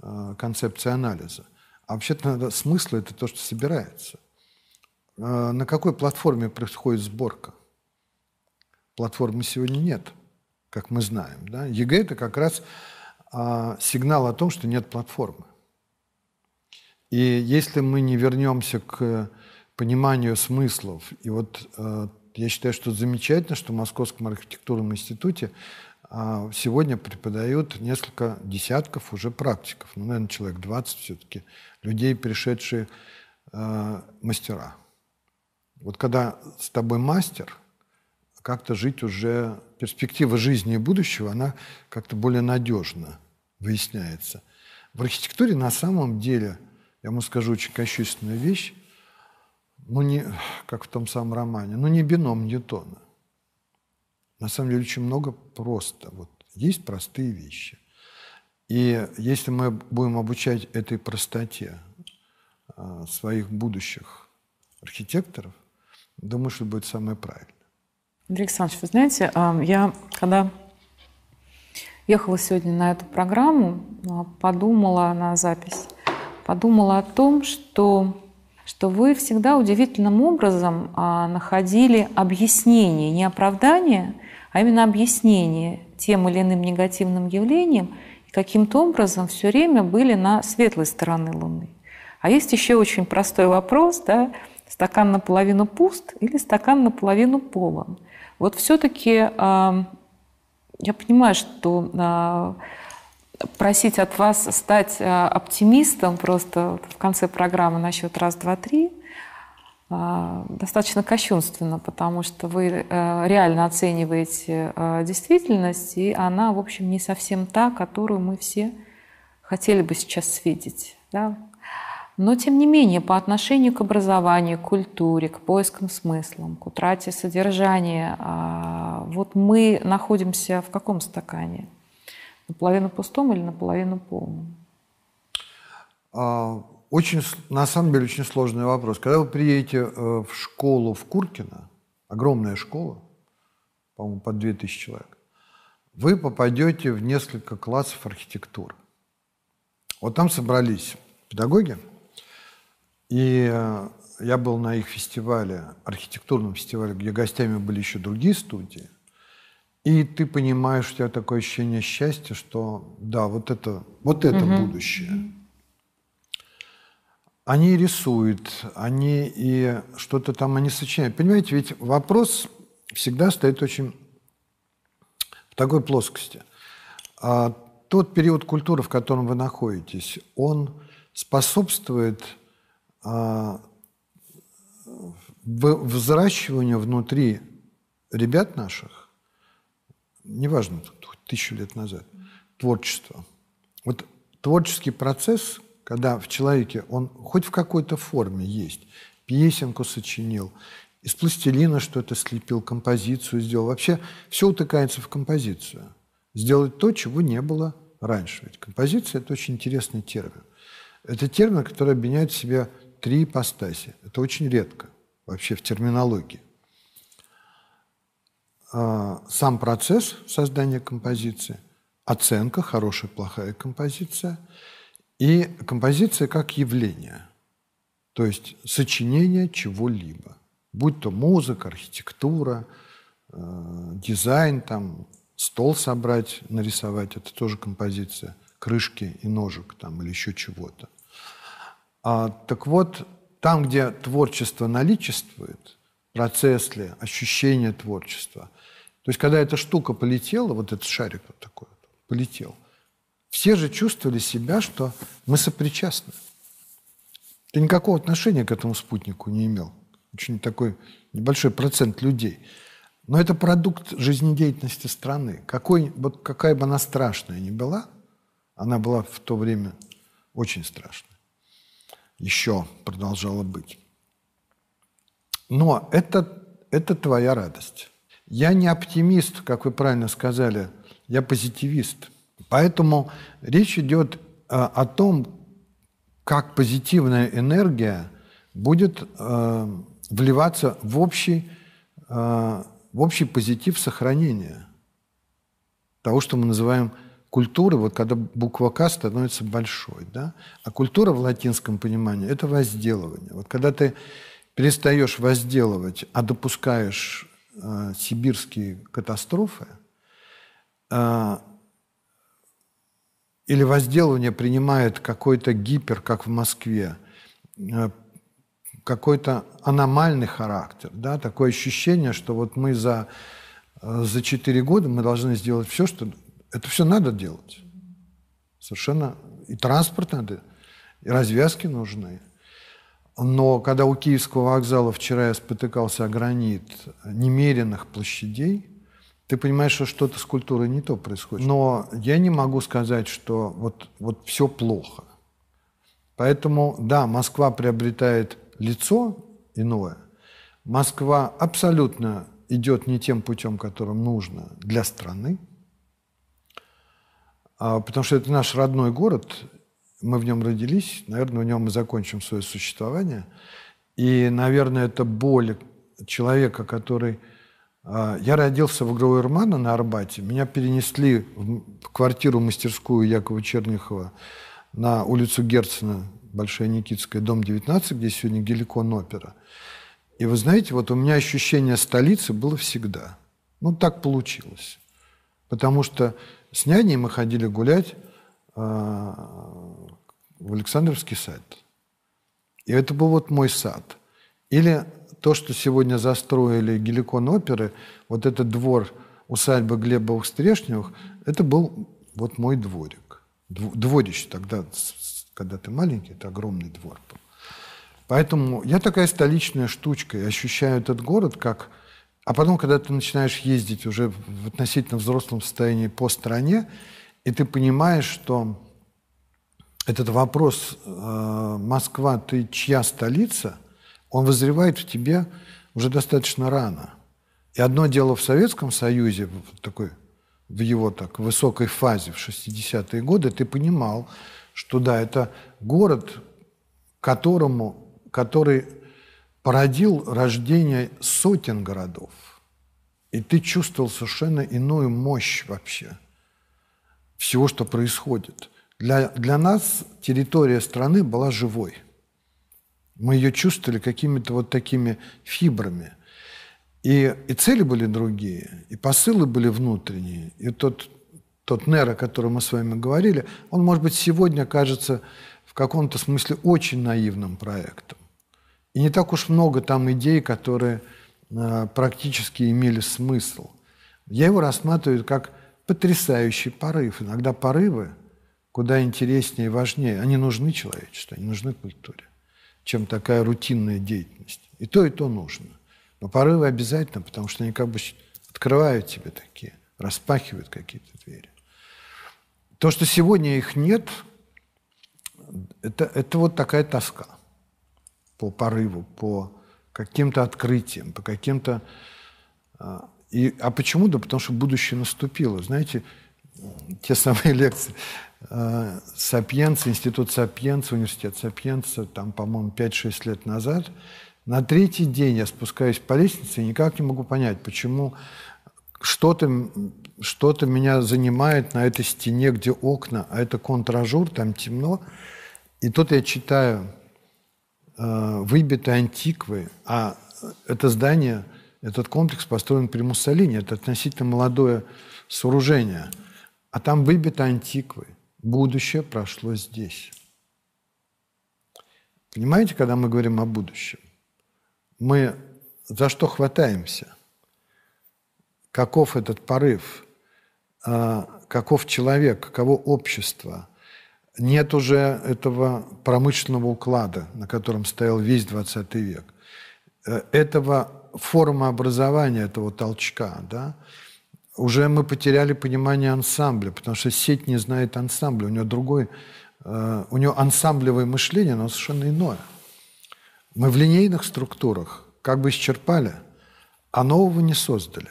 э, концепция анализа. А вообще-то надо, смысл – это то, что собирается. Э, на какой платформе происходит сборка? Платформы сегодня нет, как мы знаем. Да? ЕГЭ – это как раз а, сигнал о том, что нет платформы. И если мы не вернемся к пониманию смыслов и вот э, я считаю, что замечательно, что в Московском архитектурном институте а, сегодня преподают несколько десятков уже практиков, ну, наверное, человек 20 все-таки, людей, пришедшие а, мастера. Вот когда с тобой мастер, как-то жить уже, перспектива жизни и будущего, она как-то более надежно выясняется. В архитектуре на самом деле, я вам скажу очень кощунственную вещь, ну не, как в том самом романе, ну не бином Ньютона. На самом деле очень много просто. Вот есть простые вещи. И если мы будем обучать этой простоте а, своих будущих архитекторов, думаю, что будет самое правильное. Андрей Александрович, вы знаете, а, я когда ехала сегодня на эту программу, а, подумала на запись, подумала о том, что что вы всегда удивительным образом а, находили объяснение, не оправдание, а именно объяснение тем или иным негативным явлениям, и каким-то образом все время были на светлой стороне Луны. А есть еще очень простой вопрос, да, стакан наполовину пуст или стакан наполовину полон. Вот все-таки я понимаю, что а, просить от вас стать э, оптимистом просто в конце программы на счет раз, два, три а, достаточно кощунственно, потому что вы э, реально оцениваете э, действительность, и она, в общем, не совсем та, которую мы все хотели бы сейчас видеть. Да? Но, тем не менее, по отношению к образованию, к культуре, к поискам смыслам, к утрате содержания, а, вот мы находимся в каком стакане – Наполовину пустом или наполовину полном? А, очень, на самом деле, очень сложный вопрос. Когда вы приедете э, в школу в Куркино, огромная школа, по-моему, по 2000 человек, вы попадете в несколько классов архитектуры. Вот там собрались педагоги, и э, я был на их фестивале, архитектурном фестивале, где гостями были еще другие студии – и ты понимаешь, у тебя такое ощущение счастья, что да, вот это, вот это угу. будущее. Они рисуют, они и что-то там они сочиняют. Понимаете, ведь вопрос всегда стоит очень в такой плоскости. А тот период культуры, в котором вы находитесь, он способствует а, взращиванию внутри ребят наших неважно, тысячу лет назад, творчество. Вот творческий процесс, когда в человеке он хоть в какой-то форме есть, песенку сочинил, из пластилина что-то слепил, композицию сделал. Вообще все утыкается в композицию. Сделать то, чего не было раньше. Ведь композиция – это очень интересный термин. Это термин, который объединяет в себе три ипостаси. Это очень редко вообще в терминологии. А, сам процесс создания композиции, оценка, хорошая, плохая композиция, и композиция как явление, то есть сочинение чего-либо, будь то музыка, архитектура, э, дизайн, там, стол собрать, нарисовать, это тоже композиция, крышки и ножек там, или еще чего-то. А, так вот, там, где творчество наличествует, процесс ли, ощущение творчества – то есть, когда эта штука полетела, вот этот шарик вот такой вот, полетел, все же чувствовали себя, что мы сопричастны. Ты никакого отношения к этому спутнику не имел. Очень такой небольшой процент людей. Но это продукт жизнедеятельности страны. Какой, вот какая бы она страшная ни была, она была в то время очень страшной. Еще продолжала быть. Но это, это твоя радость. Я не оптимист, как вы правильно сказали, я позитивист. Поэтому речь идет э, о том, как позитивная энергия будет э, вливаться в общий, э, в общий позитив сохранения того, что мы называем культурой, вот когда буква «К» становится большой. Да? А культура в латинском понимании – это возделывание. Вот когда ты перестаешь возделывать, а допускаешь э, сибирские катастрофы э, или возделывание принимает какой-то гипер, как в Москве, э, какой-то аномальный характер, да, такое ощущение, что вот мы за, э, за 4 года мы должны сделать все, что... Это все надо делать. Совершенно... И транспорт надо, и развязки нужны, но когда у Киевского вокзала вчера я спотыкался о гранит немеренных площадей, ты понимаешь, что что-то с культурой не то происходит. Но я не могу сказать, что вот, вот все плохо. Поэтому, да, Москва приобретает лицо иное. Москва абсолютно идет не тем путем, которым нужно для страны, а, потому что это наш родной город, мы в нем родились, наверное, в нем мы закончим свое существование. И, наверное, это боль человека, который... А, я родился в игровой Романа на Арбате. Меня перенесли в квартиру-мастерскую Якова Чернихова на улицу Герцена, Большая Никитская, дом 19, где сегодня Геликон опера. И вы знаете, вот у меня ощущение столицы было всегда. Ну, так получилось. Потому что с няней мы ходили гулять а, в Александровский сад. И это был вот мой сад. Или то, что сегодня застроили геликон оперы, вот этот двор усадьбы Глебовых Стрешневых, это был вот мой дворик. Дворище тогда, когда ты маленький, это огромный двор был. Поэтому я такая столичная штучка, я ощущаю этот город как... А потом, когда ты начинаешь ездить уже в относительно взрослом состоянии по стране, и ты понимаешь, что этот вопрос э, «Москва, ты чья столица?» он возревает в тебе уже достаточно рано. И одно дело в Советском Союзе, в такой, в его так высокой фазе в 60-е годы, ты понимал, что да, это город, которому, который породил рождение сотен городов. И ты чувствовал совершенно иную мощь вообще – всего, что происходит. Для, для нас территория страны была живой. Мы ее чувствовали какими-то вот такими фибрами. И, и цели были другие, и посылы были внутренние. И тот, тот Нер, о котором мы с вами говорили, он, может быть, сегодня кажется в каком-то смысле очень наивным проектом. И не так уж много там идей, которые э, практически имели смысл. Я его рассматриваю как потрясающий порыв. Иногда порывы куда интереснее и важнее. Они нужны человечеству, они нужны культуре, чем такая рутинная деятельность. И то, и то нужно. Но порывы обязательно, потому что они как бы открывают тебе такие, распахивают какие-то двери. То, что сегодня их нет, это, это вот такая тоска по порыву, по каким-то открытиям, по каким-то а, и, а почему? Да потому что будущее наступило. Знаете, те самые лекции. Э, Сапьенца, Институт Сапьенца, Университет Сапьенца, там, по-моему, 5-6 лет назад. На третий день я спускаюсь по лестнице и никак не могу понять, почему что-то что меня занимает на этой стене, где окна, а это контражур, там темно. И тут я читаю э, «Выбиты антиквы», а это здание – этот комплекс построен при Муссолини, это относительно молодое сооружение. А там выбиты антиквы. Будущее прошло здесь. Понимаете, когда мы говорим о будущем, мы за что хватаемся? Каков этот порыв? А, каков человек? Каково общество? Нет уже этого промышленного уклада, на котором стоял весь 20 век. Э, этого форма образования этого толчка, да, уже мы потеряли понимание ансамбля, потому что сеть не знает ансамбля, у нее другой, э, у нее ансамблевое мышление, но совершенно иное. Мы в линейных структурах как бы исчерпали, а нового не создали.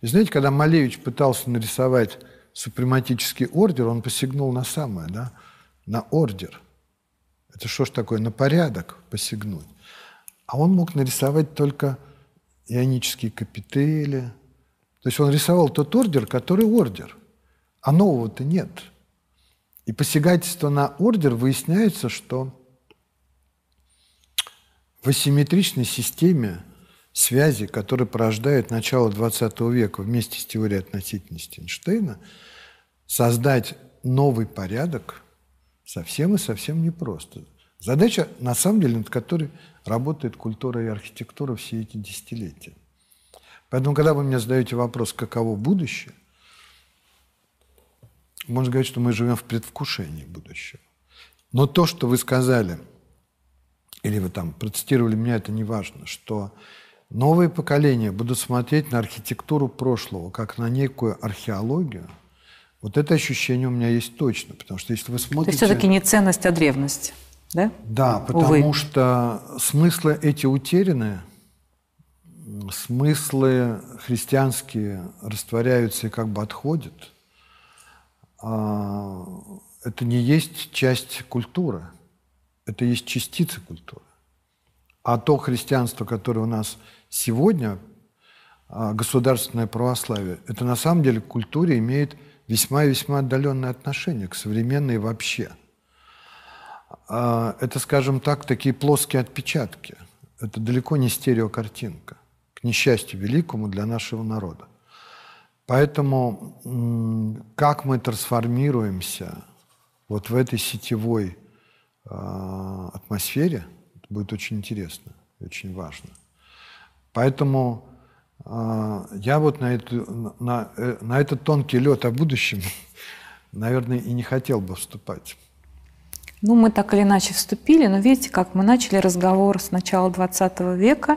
И знаете, когда Малевич пытался нарисовать супрематический ордер, он посягнул на самое, да, на ордер. Это что ж такое, на порядок посягнуть. А он мог нарисовать только ионические капители. То есть он рисовал тот ордер, который ордер. А нового-то нет. И посягательство на ордер выясняется, что в асимметричной системе связи, которая порождает начало XX века вместе с теорией относительности Эйнштейна, создать новый порядок совсем и совсем непросто. Задача, на самом деле, над которой работает культура и архитектура все эти десятилетия. Поэтому, когда вы мне задаете вопрос, каково будущее, можно сказать, что мы живем в предвкушении будущего. Но то, что вы сказали, или вы там процитировали меня, это не важно, что новые поколения будут смотреть на архитектуру прошлого как на некую археологию, вот это ощущение у меня есть точно, потому что если вы смотрите... То есть все-таки не ценность, а древность да? Да, потому Увы. что смыслы эти утеряны, смыслы христианские растворяются и как бы отходят. А, это не есть часть культуры, это есть частица культуры. А то христианство, которое у нас сегодня, а, государственное православие, это на самом деле к культуре имеет весьма-весьма отдаленное отношение к современной вообще – а, это, скажем так, такие плоские отпечатки. Это далеко не стереокартинка, к несчастью великому для нашего народа. Поэтому как мы трансформируемся вот в этой сетевой а, атмосфере, будет очень интересно, очень важно. Поэтому а, я вот на, эту, на, э, на этот тонкий лед о будущем, наверное, и не хотел бы вступать. Ну, мы так или иначе вступили, но видите, как мы начали разговор с начала 20 века,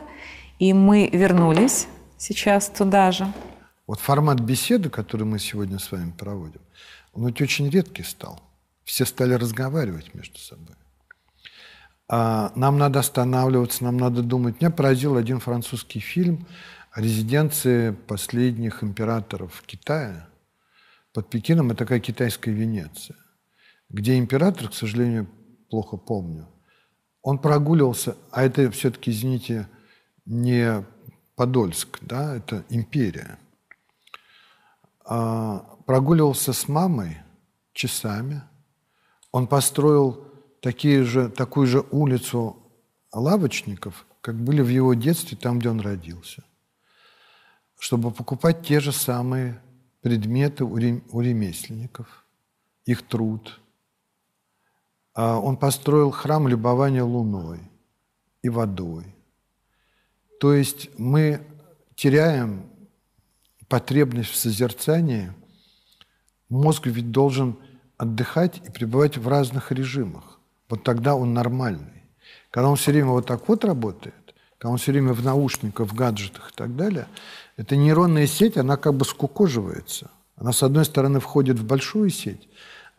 и мы вернулись сейчас туда же. Вот формат беседы, который мы сегодня с вами проводим, он ведь очень редкий стал. Все стали разговаривать между собой. А нам надо останавливаться, нам надо думать. Меня поразил один французский фильм о резиденции последних императоров Китая. Под Пекином это такая китайская Венеция где император, к сожалению, плохо помню, он прогуливался, а это все-таки, извините, не Подольск, да, это империя. А, прогуливался с мамой часами. Он построил такие же, такую же улицу лавочников, как были в его детстве, там, где он родился, чтобы покупать те же самые предметы у ремесленников, их труд – а он построил храм любования луной и водой. То есть мы теряем потребность в созерцании. Мозг ведь должен отдыхать и пребывать в разных режимах. Вот тогда он нормальный. Когда он все время вот так вот работает, когда он все время в наушниках, в гаджетах и так далее, эта нейронная сеть, она как бы скукоживается. Она, с одной стороны, входит в большую сеть,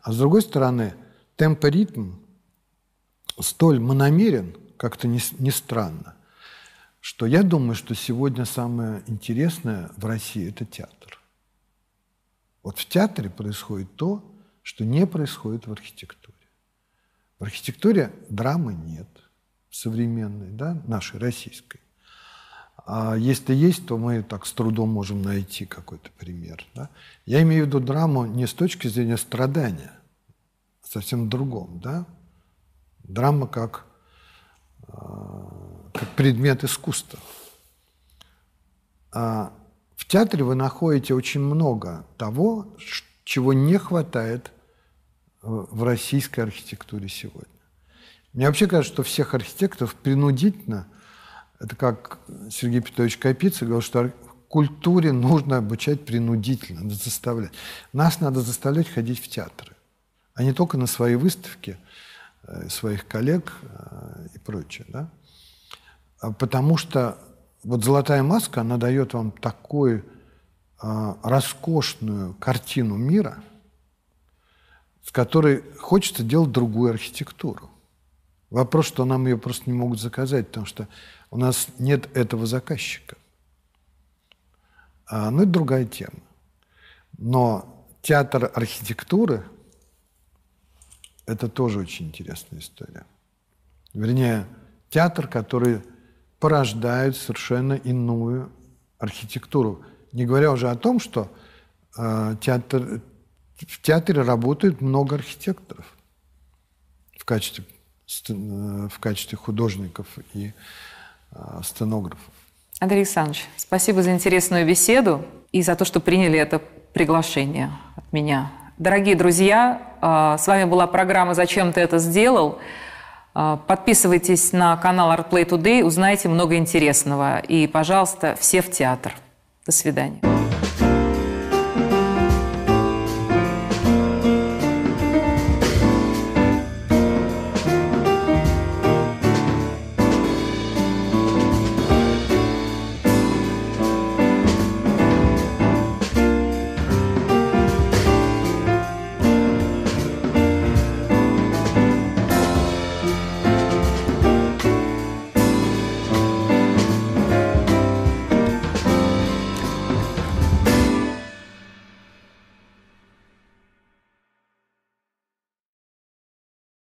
а с другой стороны – Темпоритм столь мономерен, как-то не, не странно, что я думаю, что сегодня самое интересное в России – это театр. Вот в театре происходит то, что не происходит в архитектуре. В архитектуре драмы нет современной, да, нашей, российской. А если есть, то мы так с трудом можем найти какой-то пример. Да? Я имею в виду драму не с точки зрения страдания – совсем другом, да? Драма как, а, как предмет искусства. А, в театре вы находите очень много того, чего не хватает э, в российской архитектуре сегодня. Мне вообще кажется, что всех архитекторов принудительно, это как Сергей Петрович Капица говорил, что культуре нужно обучать принудительно, заставлять. Нас надо заставлять ходить в театры а не только на своей выставке э, своих коллег э, и прочее. Да? А потому что вот золотая маска, она дает вам такую э, роскошную картину мира, с которой хочется делать другую архитектуру. Вопрос, что нам ее просто не могут заказать, потому что у нас нет этого заказчика. А, ну, это другая тема. Но театр архитектуры это тоже очень интересная история. Вернее, театр, который порождает совершенно иную архитектуру. Не говоря уже о том, что э, театр, в театре работает много архитекторов в качестве, э, в качестве художников и э, стенографов. Андрей Александрович, спасибо за интересную беседу и за то, что приняли это приглашение от меня. Дорогие друзья, а, с вами была программа «Зачем ты это сделал?». А, подписывайтесь на канал ArtPlay Today, узнайте много интересного. И, пожалуйста, все в театр. До свидания.